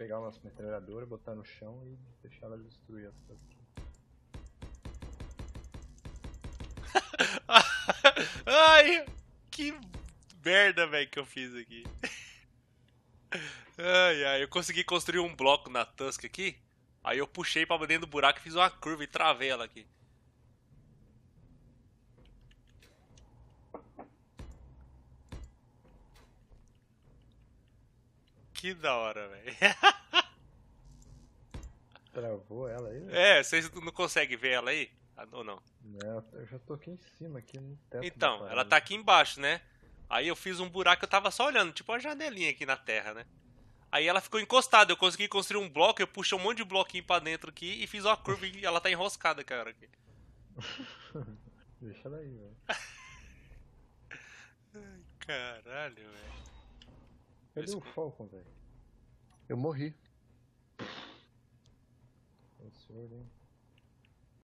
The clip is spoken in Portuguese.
pegar o nosso metralhadora, botar no chão e deixar ela destruir as coisas. Ai, que merda, velho, que eu fiz aqui. Ai, ai, eu consegui construir um bloco na Tusk aqui. Aí eu puxei pra dentro do buraco, e fiz uma curva e travei ela aqui. Que da hora, velho. Travou ela aí? Né? É, vocês não conseguem ver ela aí? Ou ah, não? É, eu já tô aqui em cima, aqui no teto. Então, ela tá aqui embaixo, né? Aí eu fiz um buraco, eu tava só olhando, tipo uma janelinha aqui na terra, né? Aí ela ficou encostada, eu consegui construir um bloco, eu puxei um monte de bloquinho pra dentro aqui e fiz uma curva e ela tá enroscada, cara. Aqui. Deixa ela aí, velho. Caralho, velho. Cadê o Falcon, velho? Eu morri. É o senhor, hein?